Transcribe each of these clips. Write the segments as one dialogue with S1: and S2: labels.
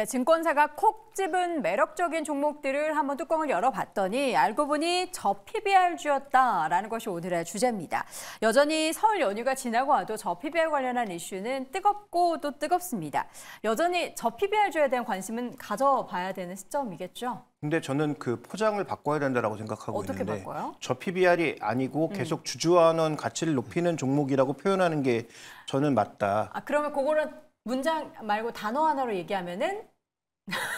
S1: 네, 증권사가 콕 집은 매력적인 종목들을 한번 뚜껑을 열어봤더니 알고 보니 저 PBR주였다라는 것이 오늘의 주제입니다. 여전히 설 연휴가 지나고 와도 저 PBR 관련한 이슈는 뜨겁고 또 뜨겁습니다. 여전히 저 PBR주에 대한 관심은 가져봐야 되는 시점이겠죠?
S2: 근데 저는 그 포장을 바꿔야 된다라고 생각하고 어떻게 있는데 바꿔요? 저 PBR이 아니고 음. 계속 음. 주주환원 가치를 높이는 종목이라고 표현하는 게 저는 맞다.
S1: 아, 그러면 그거는 문장 말고 단어 하나로 얘기하면은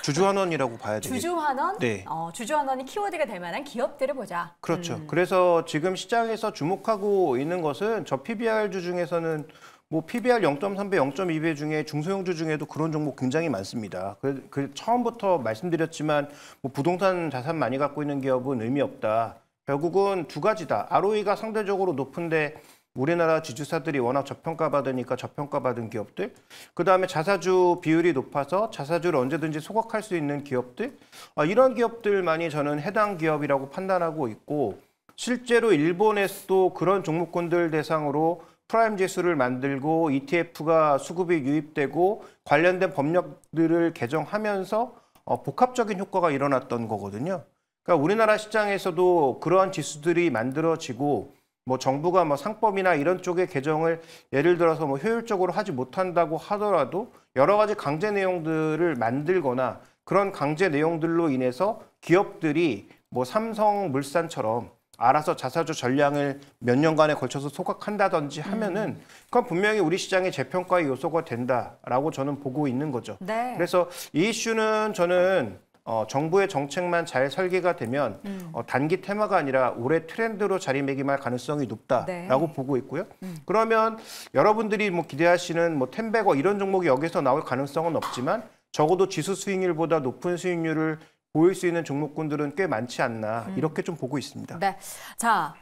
S2: 주주환원이라고 봐야 되죠.
S1: 주주환원? 네. 어, 주주환원이 키워드가 될 만한 기업들을 보자.
S2: 그렇죠. 음. 그래서 지금 시장에서 주목하고 있는 것은 저 PBR주 중에서는 뭐 PBR 0.3배, 0.2배 중에 중소형주 중에도 그런 종목 굉장히 많습니다. 그, 그 처음부터 말씀드렸지만 뭐 부동산 자산 많이 갖고 있는 기업은 의미 없다. 결국은 두 가지다. ROE가 상대적으로 높은데 우리나라 지주사들이 워낙 저평가받으니까 저평가받은 기업들, 그 다음에 자사주 비율이 높아서 자사주를 언제든지 소각할 수 있는 기업들, 아, 이런 기업들만이 저는 해당 기업이라고 판단하고 있고, 실제로 일본에서도 그런 종목군들 대상으로 프라임 지수를 만들고 ETF가 수급이 유입되고 관련된 법령들을 개정하면서 어, 복합적인 효과가 일어났던 거거든요. 그러니까 우리나라 시장에서도 그러한 지수들이 만들어지고 뭐 정부가 뭐 상법이나 이런 쪽의 개정을 예를 들어서 뭐 효율적으로 하지 못한다고 하더라도 여러 가지 강제 내용들을 만들거나 그런 강제 내용들로 인해서 기업들이 뭐 삼성물산처럼 알아서 자사주 전량을 몇 년간에 걸쳐서 소각한다든지 하면은 음. 그건 분명히 우리 시장의 재평가의 요소가 된다라고 저는 보고 있는 거죠. 네. 그래서 이 이슈는 저는 어, 정부의 정책만 잘 설계가 되면 음. 어, 단기 테마가 아니라 올해 트렌드로 자리매김할 가능성이 높다라고 네. 보고 있고요. 음. 그러면 여러분들이 뭐 기대하시는 뭐 텐베거 이런 종목이 여기서 나올 가능성은 없지만 적어도 지수 수익률보다 높은 수익률을 보일 수 있는 종목군들은 꽤 많지 않나 음. 이렇게 좀 보고 있습니다.
S1: 네. 자,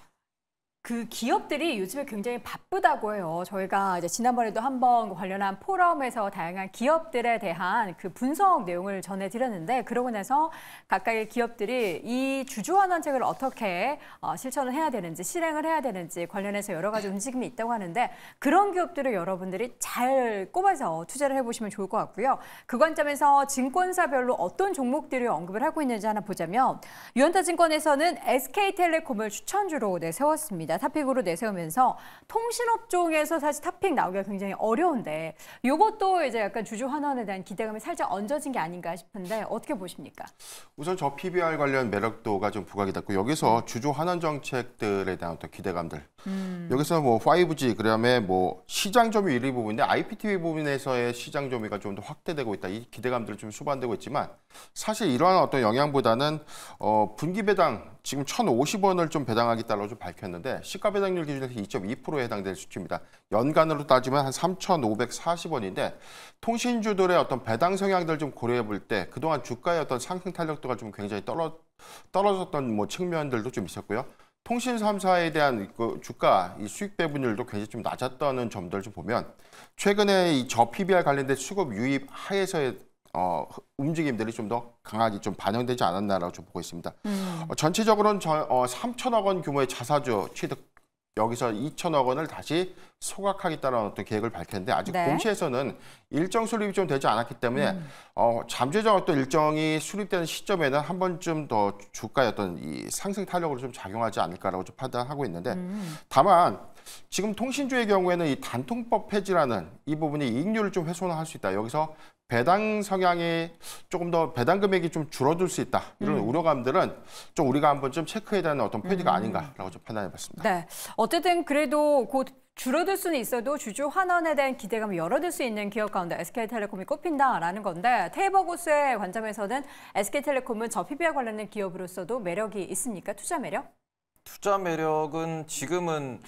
S1: 그 기업들이 요즘에 굉장히 바쁘다고 해요. 저희가 이제 지난번에도 한번 관련한 포럼에서 다양한 기업들에 대한 그 분석 내용을 전해드렸는데 그러고 나서 각각의 기업들이 이 주주환원책을 어떻게 어, 실천을 해야 되는지 실행을 해야 되는지 관련해서 여러 가지 움직임이 있다고 하는데 그런 기업들을 여러분들이 잘 꼽아서 투자를 해보시면 좋을 것 같고요. 그 관점에서 증권사별로 어떤 종목들이 언급을 하고 있는지 하나 보자면 유현타증권에서는 SK텔레콤을 추천주로 네, 세웠습니다. 탑픽으로 내세우면서 통신업 쪽에서 사실 탑픽 나오기가 굉장히 어려운데 이것도 이제 약간 주주 환원에 대한 기대감이 살짝 얹어진 게 아닌가 싶은데 어떻게 보십니까?
S3: 우선 저 PBR 관련 매력도가 좀 부각이 됐고 여기서 주주 환원 정책들에 대한 어떤 기대감들 음. 여기서 뭐 5G 그다음에 뭐 시장 점유 1위 부분인데 IPTV 부분에서의 시장 점유가 좀 더 확대되고 있다 이기대감들을좀 수반되고 있지만 사실 이러한 어떤 영향보다는 어 분기 배당 지금 1,050원을 좀 배당하겠다고 좀 밝혔는데 시가 배당률 기준에서 2.2%에 해당될 수치입니다. 연간으로 따지면 한 3,540원인데 통신주들의 어떤 배당 성향들 좀 고려해 볼 때 그동안 주가의 어떤 상승 탄력도가 좀 굉장히 떨어 떨어졌던 뭐 측면들도 좀 있었고요. 통신 3사에 대한 그 주가 이 수익 배분율도 굉장히 좀 낮았다는 점들 좀 보면 최근에 이저 PBR 관련된 수급 유입 하에서의 어, 움직임들이 좀 더 강하게 좀 반영되지 않았나라고 좀 보고 있습니다. 음. 어, 전체적으로는 저, 어, 3천억 원 규모의 자사주 취득 여기서 2천억 원을 다시 소각하겠다는 어떤 계획을 밝혔는데 아직 네. 공시에서는 일정 수립이 좀 되지 않았기 때문에 음. 어, 잠재적 어떤 일정이 수립되는 시점에는 한 번쯤 더 주가의 어떤 이 상승 탄력으로 좀 작용하지 않을까라고 좀 판단하고 있는데 음. 다만 지금 통신주의 경우에는 이 단통법 폐지라는 이 부분이 이익률을 좀 훼손할 수 있다. 여기서 배당 성향이 조금 더 배당 금액이 좀 줄어들 수 있다 이런 음. 우려감들은 좀 우리가 한번 좀 체크해야 되는 어떤 포인트가 음. 아닌가라고 좀 판단해봤습니다.
S1: 네, 어쨌든 그래도 곧 줄어들 수는 있어도 주주 환원에 대한 기대감을 열어둘 수 있는 기업 가운데 SK텔레콤이 꼽힌다라는 건데 테이버 고수의 관점에서는 SK텔레콤은 저 PBR 관련된 기업으로서도 매력이 있습니까? 투자 매력?
S4: 투자 매력은 지금은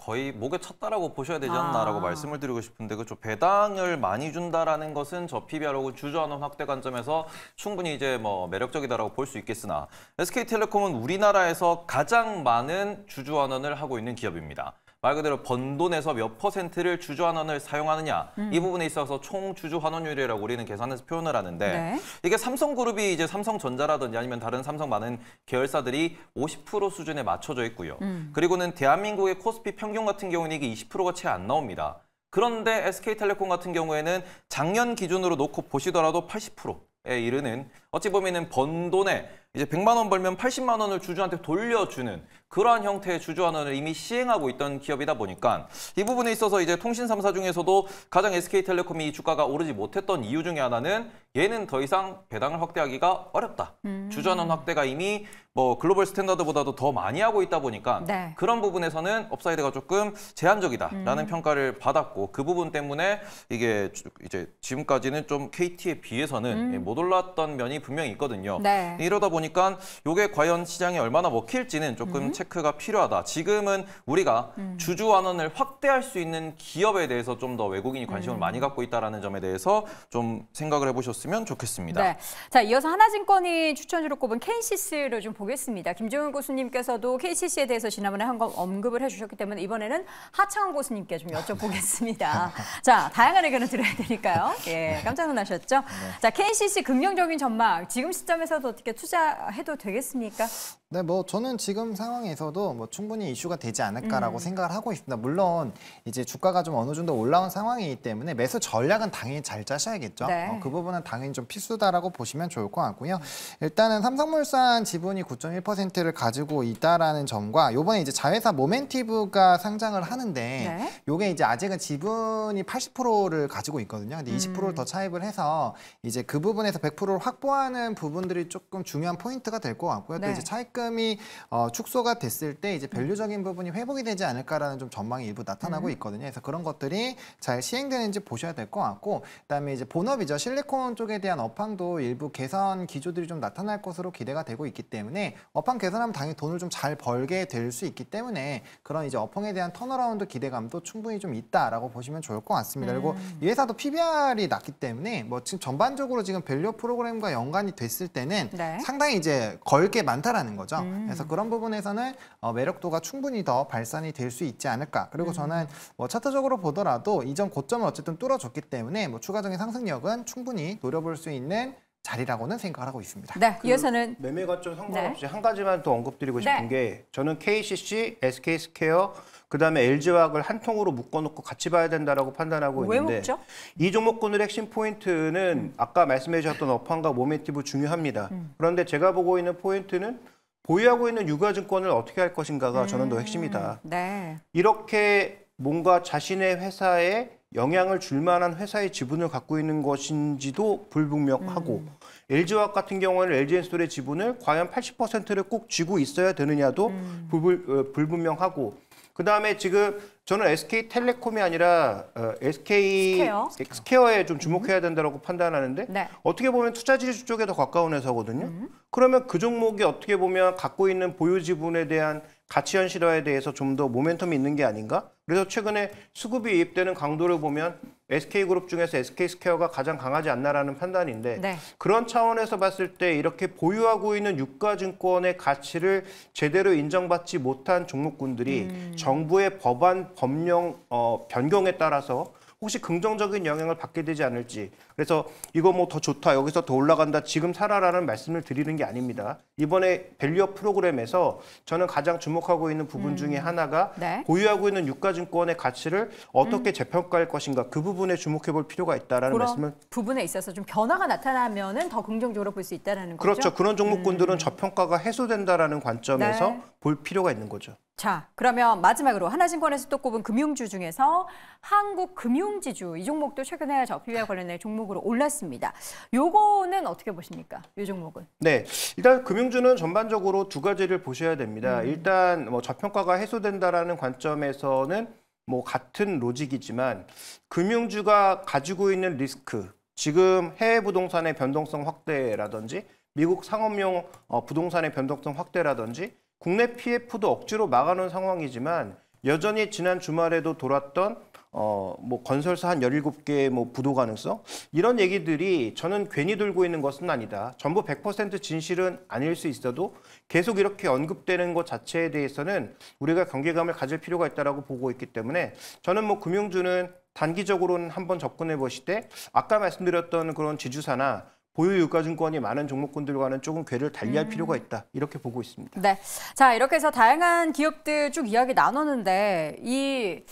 S4: 거의 목에 찼다라고 보셔야 되지 않나라고 아. 말씀을 드리고 싶은데 그쵸 배당을 많이 준다라는 것은 저 PBR하고 주주환원 확대 관점에서 충분히 이제 뭐 매력적이다라고 볼 수 있겠으나 SK텔레콤은 우리나라에서 가장 많은 주주환원을 하고 있는 기업입니다. 말 그대로 번 돈에서 몇 퍼센트를 주주환원을 사용하느냐 음. 이 부분에 있어서 총 주주환원율이라고 우리는 계산해서 표현을 하는데 네. 이게 삼성그룹이 이제 삼성전자라든지 아니면 다른 삼성 많은 계열사들이 50% 수준에 맞춰져 있고요. 음. 그리고는 대한민국의 코스피 평균 같은 경우는 이게 20%가 채 안 나옵니다. 그런데 SK텔레콤 같은 경우에는 작년 기준으로 놓고 보시더라도 80%에 이르는 어찌 보면은 번 돈에 이제 100만 원 벌면 80만 원을 주주한테 돌려주는 그러한 형태의 주주환원을 이미 시행하고 있던 기업이다 보니까 이 부분에 있어서 이제 통신 3사 중에서도 가장 SK텔레콤이 주가가 오르지 못했던 이유 중에 하나는 얘는 더 이상 배당을 확대하기가 어렵다. 음. 주주환원 확대가 이미 뭐 글로벌 스탠다드보다도 더 많이 하고 있다 보니까 네. 그런 부분에서는 업사이드가 조금 제한적이다라는 음. 평가를 받았고 그 부분 때문에 이게 이제 지금까지는 좀 KT에 비해서는 음. 예, 못 올랐던 면이 분명히 있거든요. 네. 이러다 보니 보니까 이게 과연 시장이 얼마나 먹힐지는 조금 음. 체크가 필요하다. 지금은 우리가 음. 주주 환원을 확대할 수 있는 기업에 대해서 좀 더 외국인이 관심을 음. 많이 갖고 있다는 점에 대해서 좀 생각을 해보셨으면 좋겠습니다. 네.
S1: 자, 이어서 하나증권이 추천주로 꼽은 KCC를 좀 보겠습니다. 김종훈 교수님께서도 KCC에 대해서 지난번에 한 번 언급을 해주셨기 때문에 이번에는 하창원 교수님께 좀 여쭤보겠습니다. 자, 다양한 의견을 드려야 되니까요. 예, 깜짝 놀라셨죠? 네. 자, KCC 긍정적인 전망, 지금 시점에서도 어떻게 투자 해도 되겠습니까?
S5: 네, 뭐 저는 지금 상황에서도 뭐 충분히 이슈가 되지 않을까라고 음. 생각을 하고 있습니다. 물론 이제 주가가 좀 어느 정도 올라온 상황이기 때문에 매수 전략은 당연히 잘 짜셔야겠죠. 네. 어, 그 부분은 당연히 좀 필수다라고 보시면 좋을 것 같고요. 일단은 삼성물산 지분이 9.1%를 가지고 있다라는 점과 요번에 이제 자회사 모멘티브가 상장을 하는데 네. 요게 이제 아직은 지분이 80%를 가지고 있거든요. 근데 20%를 음. 더 차입을 해서 이제 그 부분에서 100%를 확보하는 부분들이 조금 중요한 포인트가 될 것 같고요. 네. 또 이제 차익 차감이 어, 축소가 됐을 때 이제 밸류적인 부분이 회복이 되지 않을까라는 좀 전망이 일부 나타나고 음. 있거든요. 그래서 그런 것들이 잘 시행되는지 보셔야 될 것 같고 그다음에 이제 본업이죠. 실리콘 쪽에 대한 업황도 일부 개선 기조들이 좀 나타날 것으로 기대가 되고 있기 때문에 업황 개선하면 당연히 돈을 좀 잘 벌게 될 수 있기 때문에 그런 이제 업황에 대한 턴어라운드 기대감도 충분히 좀 있다라고 보시면 좋을 것 같습니다. 그리고 음. 이 회사도 PBR이 낮기 때문에 뭐 지금 전반적으로 지금 밸류 프로그램과 연관이 됐을 때는 네. 상당히 이제 걸게 많다라는 거죠. 거죠. 음. 그래서 그런 부분에서는 어, 매력도가 충분히 더 발산이 될 수 있지 않을까. 그리고 음. 저는 뭐 차트적으로 보더라도 이전 고점을 어쨌든 뚫어줬기 때문에 뭐 추가적인 상승력은 충분히 노려볼 수 있는 자리라고는 생각을 하고 있습니다.
S1: 네, 그 이어서는
S5: 매매
S2: 관점 상관없이 네. 한 가지만 더 언급드리고 네. 싶은 네. 게 저는 KCC, SK 스퀘어 그다음에 LG화학을 한 통으로 묶어놓고 같이 봐야 된다라고 판단하고 있는데 묶죠? 이 종목군의 핵심 포인트는 아까 말씀해 주셨던 업황과 모멘티브 중요합니다. 음. 그런데 제가 보고 있는 포인트는 보유하고 있는 유가증권을 어떻게 할 것인가가 음, 저는 더 핵심이다. 음, 네. 이렇게 뭔가 자신의 회사에 영향을 줄 만한 회사의 지분을 갖고 있는 것인지도 불분명하고 음. l g 화 같은 경우에는 LG엔솔의 지분을 과연 80%를 꼭 쥐고 있어야 되느냐도 음. 불, 어, 불분명하고 그다음에 지금 저는 SK 텔레콤이 아니라 어, SK 스퀘어? 스퀘어에 좀 주목해야 된다고 음. 판단하는데 네. 어떻게 보면 투자 지수 쪽에 더 가까운 회사거든요. 음. 그러면 그 종목이 어떻게 보면 갖고 있는 보유 지분에 대한 가치현 실화에 대해서 좀 더 모멘텀이 있는 게 아닌가? 그래서 최근에 수급이 유 입되는 강도를 보면 SK그룹 중에서 SK스퀘어가 가장 강하지 않나라는 판단인데 네. 그런 차원에서 봤을 때 이렇게 보유하고 있는 유가증권의 가치를 제대로 인정받지 못한 종목군들이 음. 정부의 법안, 법령 어, 변경에 따라서 혹시 긍정적인 영향을 받게 되지 않을지 그래서 이거 뭐 더 좋다 여기서 더 올라간다 지금 살아라는 말씀을 드리는 게 아닙니다 이번에 밸류업 프로그램에서 저는 가장 주목하고 있는 부분 음. 중에 하나가 네. 보유하고 있는 유가증권의 가치를 어떻게 음. 재평가할 것인가 그 부분에 주목해 볼 필요가 있다라는 말씀을
S1: 부분에 있어서 좀 변화가 나타나면은 더 긍정적으로 볼 수 있다라는 거죠 그렇죠 그런 종목군들은
S2: 음. 저평가가 해소된다라는 관점에서 네. 볼 필요가 있는 거죠.
S1: 자, 그러면 마지막으로 하나증권에서 또 꼽은 금융주 중에서 한국금융지주 이 종목도 최근에 저필리와 관련된 종목으로 올랐습니다. 요거는 어떻게 보십니까? 요 종목은?
S2: 네, 일단 금융주는 전반적으로 두 가지를 보셔야 됩니다. 음. 일단 뭐 저평가가 해소된다라는 관점에서는 뭐 같은 로직이지만 금융주가 가지고 있는 리스크, 지금 해외 부동산의 변동성 확대라든지 미국 상업용 어, 부동산의 변동성 확대라든지 국내 PF도 억지로 막아놓은 상황이지만 여전히 지난 주말에도 돌았던 어, 뭐 건설사 한 17개의 뭐 부도 가능성 이런 얘기들이 저는 괜히 돌고 있는 것은 아니다. 전부 100% 진실은 아닐 수 있어도 계속 이렇게 언급되는 것 자체에 대해서는 우리가 경계감을 가질 필요가 있다라고 보고 있기 때문에 저는 뭐 금융주는 단기적으로는 한번 접근해 보실 때 아까 말씀드렸던 그런 지주사나 보유유가증권이 많은 종목군들과는 조금 괴를 달리할 음. 필요가 있다. 이렇게 보고 있습니다.
S1: 네. 자, 이렇게 해서 다양한 기업들 쭉 이야기 나눴는데 이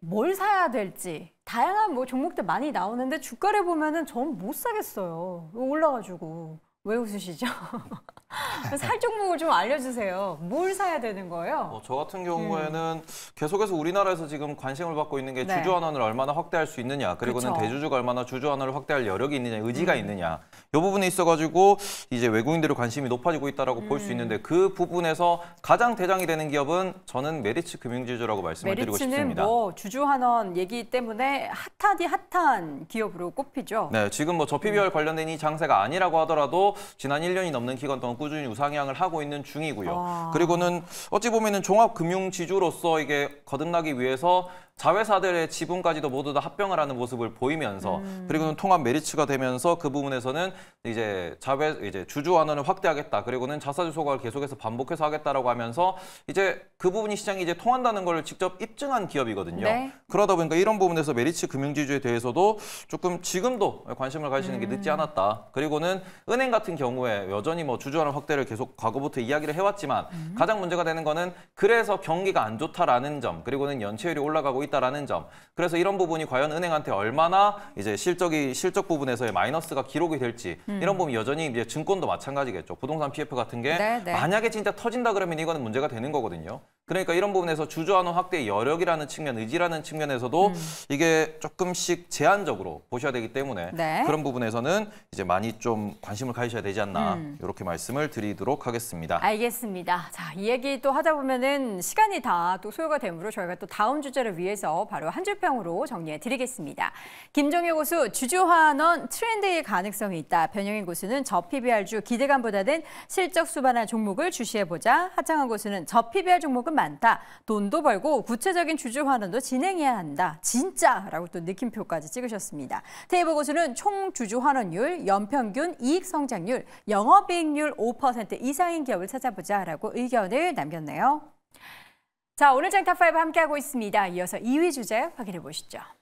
S1: 뭘 사야 될지 다양한 뭐 종목들 많이 나오는데 주가를 보면은 전 못 사겠어요. 올라가지고. 왜 웃으시죠? 살종목을 좀 알려주세요. 뭘 사야 되는 거예요? 어,
S4: 저 같은 음. 경우에는 음. 계속해서 우리나라에서 지금 관심을 받고 있는 게 네. 주주 환원을 얼마나 확대할 수 있느냐, 그리고는 그쵸. 대주주가 얼마나 주주 환원을 확대할 여력이 있느냐, 의지가 음. 있느냐. 이 부분에 있어가지고 이제 외국인들의 관심이 높아지고 있다라고 음. 볼수 있는데 그 부분에서 가장 대장이 되는 기업은 저는 메리츠 금융지주라고 말씀을 드리고 싶습니다. 메리츠는 뭐
S1: 주주 환원 얘기 때문에 핫하디 핫한 기업으로 꼽히죠.
S4: 네, 지금 뭐 저PBR 관련된 이 장세가 아니라고 하더라도 지난 1년이 넘는 기간 동안 꾸준히 우상향을 하고 있는 중이고요. 아. 그리고는 어찌 보면은 종합 금융 지주로서 이게 거듭나기 위해서 자회사들의 지분까지도 모두 다 합병을 하는 모습을 보이면서 음. 그리고는 통합 메리츠가 되면서 그 부분에서는 이제 자회 이제 주주 환원을 확대하겠다 그리고는 자사주 소각을 계속해서 반복해서 하겠다라고 하면서 이제 그 부분이 시장이 이제 통한다는 걸 직접 입증한 기업이거든요. 네. 그러다 보니까 이런 부분에서 메리츠 금융지주에 대해서도 조금 지금도 관심을 가지는 음. 게 늦지 않았다. 그리고는 은행 같은 경우에 여전히 뭐 주주 환원 확대를 계속 과거부터 이야기를 해왔지만 음. 가장 문제가 되는 거는 그래서 경기가 안 좋다라는 점 그리고는 연체율이 올라가고 있다라는 점. 그래서 이런 부분이 과연 은행한테 얼마나 이제 실적이 실적 부분에서의 마이너스가 기록이 될지 음. 이런 부분 여전히 이제 증권도 마찬가지겠죠. 부동산 PF 같은 게 네, 네. 만약에 진짜 터진다 그러면 이거는 문제가 되는 거거든요. 그러니까 이런 부분에서 주주하는 확대의 여력이라는 측면, 의지라는 측면에서도 음. 이게 조금씩 제한적으로 보셔야 되기 때문에 네. 그런 부분에서는 이제 많이 좀 관심을 가지셔야 되지 않나 음. 이렇게 말씀을 드리도록 하겠습니다.
S1: 알겠습니다. 자, 이 얘기 또 하다 보면은 시간이 다 또 소요가 되므로 저희가 또 다음 주제를 위해서 바로 한 줄평으로 정리해 드리겠습니다. 김종효 고수 주주환원 트렌드의 가능성이 있다. 변영인 고수는 저 PBR주 기대감보다는 실적 수반한 종목을 주시해 보자. 하창한 고수는 저 PBR 종목은 많다. 돈도 벌고 구체적인 주주 환원도 진행해야 한다. 진짜라고 또 느낌표까지 찍으셨습니다. 테이블 고수는 총 주주 환원율, 연평균 이익 성장률, 영업이익률 5% 이상인 기업을 찾아보자라고 의견을 남겼네요. 자, 오늘 장타5 함께하고 있습니다. 이어서 2위 주제 확인해 보시죠.